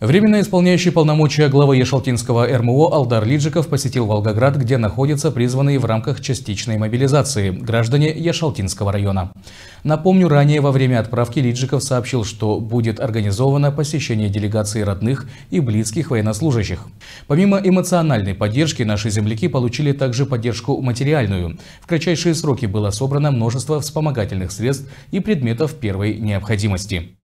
Временно исполняющий полномочия главы Ешалтинского РМО Алдар Лиджиков посетил Волгоград, где находятся призванные в рамках частичной мобилизации граждане Ешалтинского района. Напомню, ранее во время отправки Лиджиков сообщил, что будет организовано посещение делегации родных и близких военнослужащих. Помимо эмоциональной поддержки, наши земляки получили также поддержку материальную. В кратчайшие сроки было собрано множество вспомогательных средств и предметов первой необходимости.